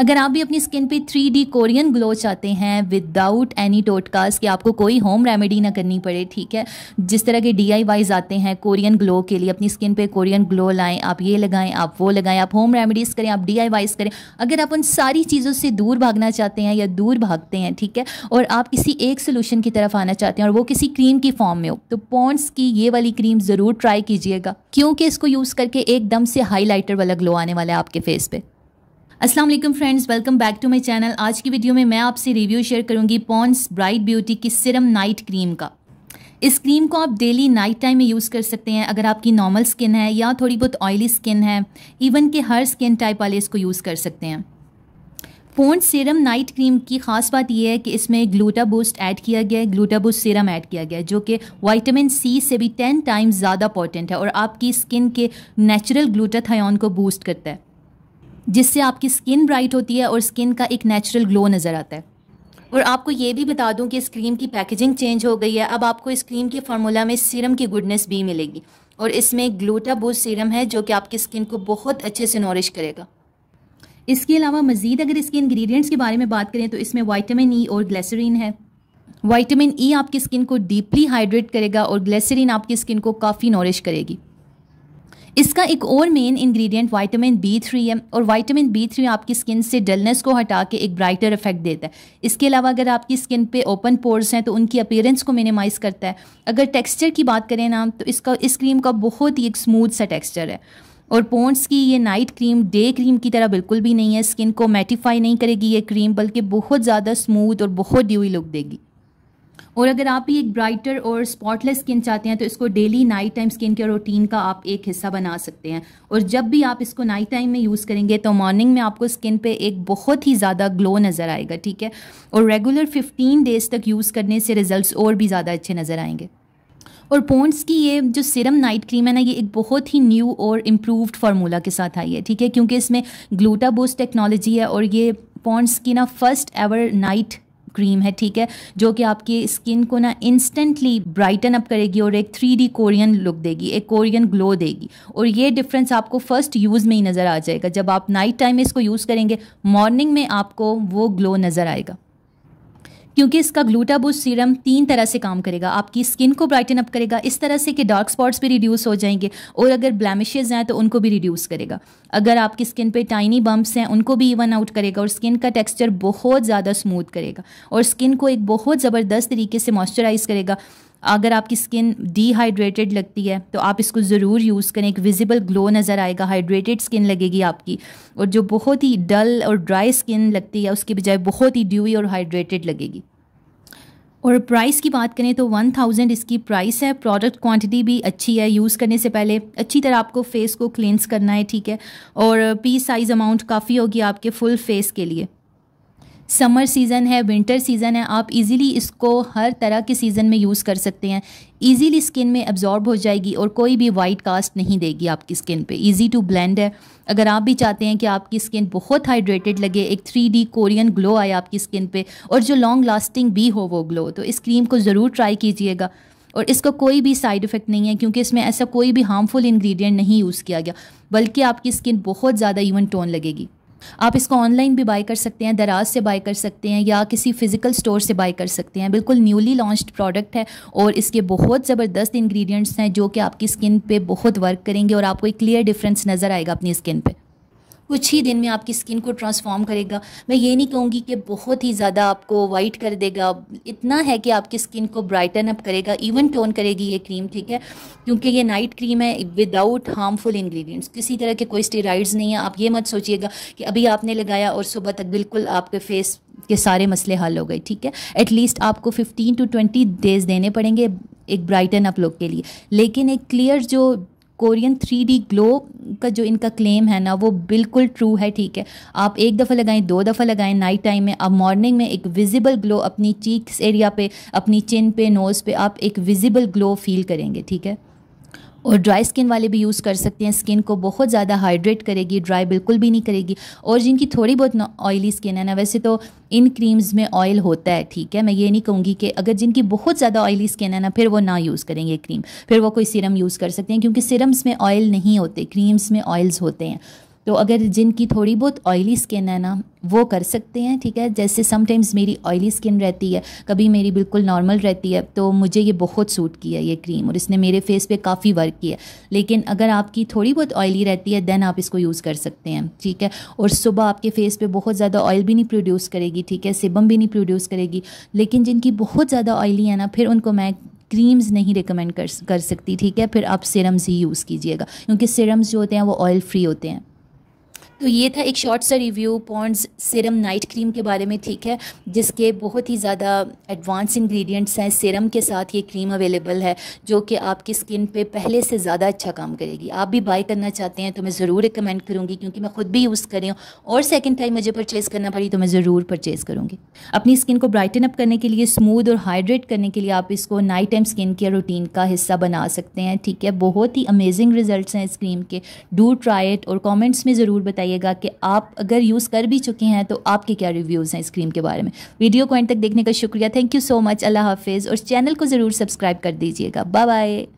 अगर आप भी अपनी स्किन पे थ्री डी कोरियन ग्लो चाहते हैं विदाउट एनी टोटकास्ट कि आपको कोई होम रेमेडी ना करनी पड़े ठीक है जिस तरह के डी आई वाइज आते हैं कोरियन ग्लो के लिए अपनी स्किन पे कोरियन ग्लो लाएं आप ये लगाएं आप वो लगाएं आप होम रेमेडीज़ करें आप डी आई वाइज करें अगर आप उन सारी चीज़ों से दूर भागना चाहते हैं या दूर भागते हैं ठीक है और आप किसी एक सोल्यूशन की तरफ आना चाहते हैं और वो किसी क्रीम की फॉर्म में हो तो पॉन्ड्स की ये वाली क्रीम ज़रूर ट्राई कीजिएगा क्योंकि इसको यूज़ करके एकदम से हाईलाइटर वाला ग्लो आने वाला है आपके फेस पे असलम friends welcome back to my channel आज की वीडियो में मैं आपसे रिव्यू शेयर करूंगी पॉन्स ब्राइट ब्यूटी की सिरम नाइट क्रीम का इस क्रीम को आप डेली नाइट टाइम में यूज़ कर सकते हैं अगर आपकी नॉर्मल स्किन है या थोड़ी बहुत ऑयली स्किन है इवन के हर स्किन टाइप वाले इसको यूज़ कर सकते हैं पोन्स सीरम नाइट क्रीम की ख़ास बात यह है कि इसमें ग्लूटा बूस्ट ऐड किया गया है ग्लूटा बूस्ट सीरम ऐड किया गया है जो कि वाइटामिन सी से भी टेन टाइम्स ज़्यादा इंपॉर्टेंट है और आपकी स्किन के नेचुरल ग्लूटाथायन को बूस्ट करता है जिससे आपकी स्किन ब्राइट होती है और स्किन का एक नेचुरल ग्लो नज़र आता है और आपको ये भी बता दूं कि इस क्रीम की पैकेजिंग चेंज हो गई है अब आपको इस क्रीम के फार्मूला में सीरम की गुडनेस भी मिलेगी और इसमें बूस्ट सीरम है जो कि आपकी स्किन को बहुत अच्छे से नॉरिश करेगा इसके अलावा मज़ीद अगर इसके इंग्रेडिएंट्स के बारे में बात करें तो इसमें वाइटामिन ई e और ग्लेसरीन है वाइटामिन ई e आपकी स्किन को डीपली हाइड्रेट करेगा और ग्लेसरीन आपकी स्किन को काफ़ी नॉरिश करेगी इसका एक और main ingredient vitamin B three है और विटामिन बी थ्री आपकी स्किन से डलनेस को हटा के एक ब्राइटर इफेक्ट देता है इसके अलावा अगर आपकी स्किन पे ओपन पोर्स हैं तो उनकी अपेयरेंस को मिनिमाइज़ करता है अगर टेक्सचर की बात करें ना तो इसका इस क्रीम का बहुत ही एक स्मूथ सा टेक्सचर है और पोन्ट्स की ये नाइट क्रीम डे क्रीम की तरह बिल्कुल भी नहीं है स्किन को मैटिफाई नहीं करेगी ये क्रीम बल्कि बहुत ज़्यादा स्मूथ और बहुत ड्यूई लुक देगी और अगर आप भी एक ब्राइटर और स्पॉटलेस स्किन चाहते हैं तो इसको daily night time skin care routine का आप एक हिस्सा बना सकते हैं और जब भी आप इसको नाइट टाइम में यूज़ करेंगे तो मॉर्निंग में आपको स्किन पे एक बहुत ही ज़्यादा ग्लो नज़र आएगा ठीक है और रेगुलर फिफ्टीन डेज़ तक यूज़ करने से रिजल्ट और भी ज़्यादा अच्छे नज़र आएंगे और पोन्ट्स की ये जो सिरम नाइट क्रीम है ना ये एक बहुत ही न्यू और इम्प्रूव्ड फार्मूला के साथ आई है ठीक है क्योंकि इसमें ग्लूटाबोस टेक्नोलॉजी है और ये पोन्ट्स की ना फर्स्ट एवर नाइट क्रीम है ठीक है जो कि आपकी स्किन को ना इंस्टेंटली ब्राइटन अप करेगी और एक थ्री डी कोरियन लुक देगी एक कोरियन ग्लो देगी और ये डिफरेंस आपको फर्स्ट यूज़ में ही नज़र आ जाएगा जब आप नाइट टाइम में इसको यूज़ करेंगे मॉर्निंग में आपको वो ग्लो नज़र आएगा क्योंकि इसका बूस्ट सीरम तीन तरह से काम करेगा आपकी स्किन को ब्राइटन अप करेगा इस तरह से कि डार्क स्पॉट्स भी रिड्यूस हो जाएंगे और अगर ब्लैमिशेज हैं तो उनको भी रिड्यूस करेगा अगर आपकी स्किन पे टाइनी बम्प्स हैं उनको भी इवन आउट करेगा और स्किन का टेक्स्चर बहुत ज़्यादा स्मूथ करेगा और स्किन को एक बहुत ज़बरदस्त तरीके से मॉइस्चराइज करेगा अगर आपकी स्किन डिहाइड्रेटेड लगती है तो आप इसको ज़रूर यूज़ करें एक विजिबल ग्लो नज़र आएगा हाइड्रेटेड स्किन लगेगी आपकी और जो बहुत ही डल और ड्राई स्किन लगती है उसके बजाय बहुत ही ड्यूई और हाइड्रेटेड लगेगी और प्राइस की बात करें तो वन थाउजेंड इसकी प्राइस है प्रोडक्ट क्वांटिटी भी अच्छी है यूज़ करने से पहले अच्छी तरह आपको फेस को क्लींस करना है ठीक है और पीस साइज़ अमाउंट काफ़ी होगी आपके फुल फेस के लिए समर सीज़न है विंटर सीज़न है आप इजीली इसको हर तरह के सीज़न में यूज़ कर सकते हैं इजीली स्किन में अब्जॉर्ब हो जाएगी और कोई भी वाइट कास्ट नहीं देगी आपकी स्किन पे इजी टू ब्लेंड है अगर आप भी चाहते हैं कि आपकी स्किन बहुत हाइड्रेटेड लगे एक थ्री डी कोरियन ग्लो आए आपकी स्किन पर और जो लॉन्ग लास्टिंग भी हो वो ग्लो तो इस क्रीम को ज़रूर ट्राई कीजिएगा और इसका कोई भी साइड इफ़ेक्ट नहीं है क्योंकि इसमें ऐसा कोई भी हार्मफुल इंग्रेडिएंट नहीं यूज़ किया गया बल्कि आपकी स्किन बहुत ज़्यादा इवन टोन लगेगी आप इसको ऑनलाइन भी बाई कर सकते हैं दराज से बाई कर सकते हैं या किसी फिज़िकल स्टोर से बाई कर सकते हैं बिल्कुल न्यूली लॉन्च्ड प्रोडक्ट है और इसके बहुत ज़बरदस्त इंग्रेडिएंट्स हैं जो कि आपकी स्किन पे बहुत वर्क करेंगे और आपको एक क्लियर डिफरेंस नज़र आएगा अपनी स्किन पर कुछ ही दिन में आपकी स्किन को ट्रांसफॉर्म करेगा मैं ये नहीं कहूँगी कि बहुत ही ज़्यादा आपको वाइट कर देगा इतना है कि आपकी स्किन को ब्राइटन अप करेगा इवन टोन करेगी ये क्रीम ठीक है क्योंकि ये नाइट क्रीम है विदाउट हार्मफुल इंग्रेडिएंट्स किसी तरह के कोई स्टेराइड्स नहीं है आप ये मत सोचिएगा कि अभी आपने लगाया और सुबह तक बिल्कुल आपके फेस के सारे मसले हल हो गए ठीक है एटलीस्ट आपको फिफ्टीन टू ट्वेंटी डेज देने पड़ेंगे एक ब्राइटन अप लुक के लिए लेकिन एक क्लियर जो कोरियन थ्री डी ग्लो का जो इनका क्लेम है ना वो बिल्कुल ट्रू है ठीक है आप एक दफ़ा लगाएं दो दफ़ा लगाएं नाइट टाइम में आप मॉर्निंग में एक विजिबल ग्लो अपनी चीक्स एरिया पे अपनी चिन पे नोज़ पे आप एक विजिबल ग्लो फील करेंगे ठीक है और ड्राई स्किन वाले भी यूज़ कर सकते हैं स्किन को बहुत ज़्यादा हाइड्रेट करेगी ड्राई बिल्कुल भी नहीं करेगी और जिनकी थोड़ी बहुत ऑयली स्किन है ना वैसे तो इन क्रीम्स में ऑयल होता है ठीक है मैं ये नहीं कहूँगी कि अगर जिनकी बहुत ज़्यादा ऑयली स्किन है ना फिर वो ना यूज़ करेंगे क्रीम फिर वो कोई सिरम यूज़ कर सकते हैं क्योंकि सिरम्स में ऑयल नहीं होते क्रीम्स में ऑयल्स होते हैं तो अगर जिनकी थोड़ी बहुत ऑयली स्किन है ना वो कर सकते हैं ठीक है जैसे समटाइम्स मेरी ऑयली स्किन रहती है कभी मेरी बिल्कुल नॉर्मल रहती है तो मुझे ये बहुत सूट किया ये क्रीम और इसने मेरे फेस पे काफ़ी वर्क किया लेकिन अगर आपकी थोड़ी बहुत ऑयली रहती है देन आप इसको यूज़ कर सकते हैं ठीक है और सुबह आपके फेस पे बहुत ज़्यादा ऑयल भी नहीं प्रोड्यूस करेगी ठीक है सिबम भी नहीं प्रोड्यूस करेगी लेकिन जिनकी बहुत ज़्यादा ऑयली है ना फिर उनको मैं क्रीम्स नहीं रिकमेंड कर कर सकती ठीक है फिर आप सिरम्स ही यूज़ कीजिएगा क्योंकि सिरम्स जो होते हैं वो ऑयल फ्री होते हैं तो ये था एक शॉर्ट सा review Pond's serum night cream के बारे में ठीक है जिसके बहुत ही ज़्यादा एडवांस इंग्रेडिएंट्स हैं सिरम के साथ ये क्रीम अवेलेबल है जो कि आपकी स्किन पे पहले से ज़्यादा अच्छा काम करेगी आप भी बाय करना चाहते हैं तो मैं ज़रूर रिकमेंड करूँगी क्योंकि मैं खुद भी यूज़ करी हूँ और सेकेंड टाइम मुझे परचेज़ करना पड़ी तो मैं ज़रूर परचेज़ करूँगी अपनी स्किन को ब्राइटन अप करने के लिए स्मूद और हाइड्रेट करने के लिए आप इसको night time skin care routine का हिस्सा बना सकते हैं ठीक है बहुत ही अमेजिंग रिजल्ट हैं इस क्रीम के डू ट्राई इट और कॉमेंट्स में ज़रूर बताइए बताइएगा कि आप अगर यूज़ कर भी चुके हैं तो आपके क्या रिव्यूज़ हैं इस क्रीम के बारे में वीडियो को एंड तक देखने का शुक्रिया थैंक यू सो मच अल्लाह हाफिज़ और चैनल को ज़रूर सब्सक्राइब कर दीजिएगा बाय बाय